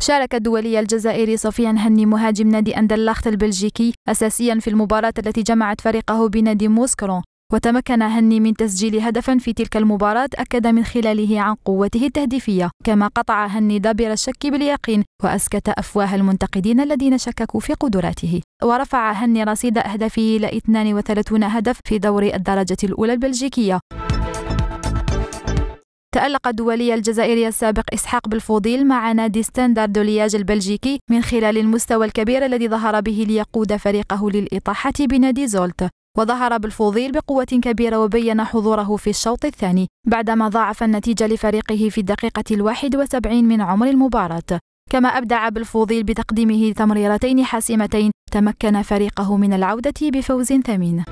شارك الدولي الجزائري صفيان هني مهاجم نادي أندلخت البلجيكي أساسيا في المباراة التي جمعت فريقه بنادي موسكرون وتمكن هني من تسجيل هدفا في تلك المباراة أكد من خلاله عن قوته التهديفية كما قطع هني دابر الشك باليقين وأسكت أفواه المنتقدين الذين شككوا في قدراته ورفع هني رصيد أهدافه إلى 32 هدف في دوري الدرجة الأولى البلجيكية تألق الدولي الجزائري السابق إسحاق بالفوضيل مع نادي ستاندرد لياج البلجيكي من خلال المستوى الكبير الذي ظهر به ليقود فريقه للإطاحة بنادي زولت وظهر بالفوضيل بقوة كبيرة وبين حضوره في الشوط الثاني بعدما ضاعف النتيجة لفريقه في الدقيقة الواحد وسبعين من عمر المباراة كما أبدع بالفوضيل بتقديمه تمريرتين حاسمتين تمكن فريقه من العودة بفوز ثمين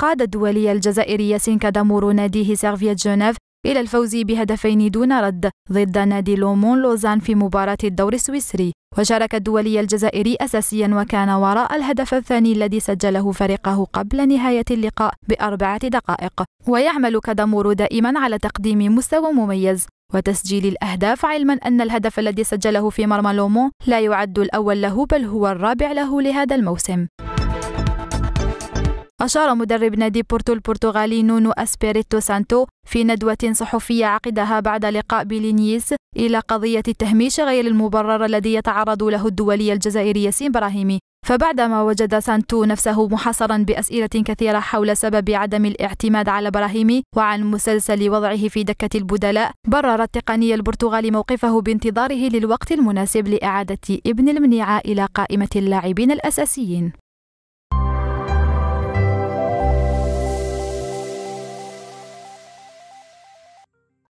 قاد الدولي الجزائري سينكادامورو ناديه سيرفيا جنيف إلى الفوز بهدفين دون رد ضد نادي لومون لوزان في مباراة الدور السويسري وشارك الدولي الجزائري أساسيا وكان وراء الهدف الثاني الذي سجله فريقه قبل نهاية اللقاء بأربعة دقائق ويعمل كادامورو دائما على تقديم مستوى مميز وتسجيل الأهداف علما أن الهدف الذي سجله في مرمى لومون لا يعد الأول له بل هو الرابع له لهذا الموسم أشار مدرب نادي بورتو البرتغالي نونو أسبيريتو سانتو في ندوة صحفية عقدها بعد لقاء بيلينيز إلى قضية التهميش غير المبرر الذي يتعرض له الدولي الجزائري ياسين براهيمي فبعدما وجد سانتو نفسه محاصرا بأسئلة كثيرة حول سبب عدم الاعتماد على براهيمي وعن مسلسل وضعه في دكة البدلاء برر التقني البرتغالي موقفه بانتظاره للوقت المناسب لإعادة ابن المنيعة إلى قائمة اللاعبين الأساسيين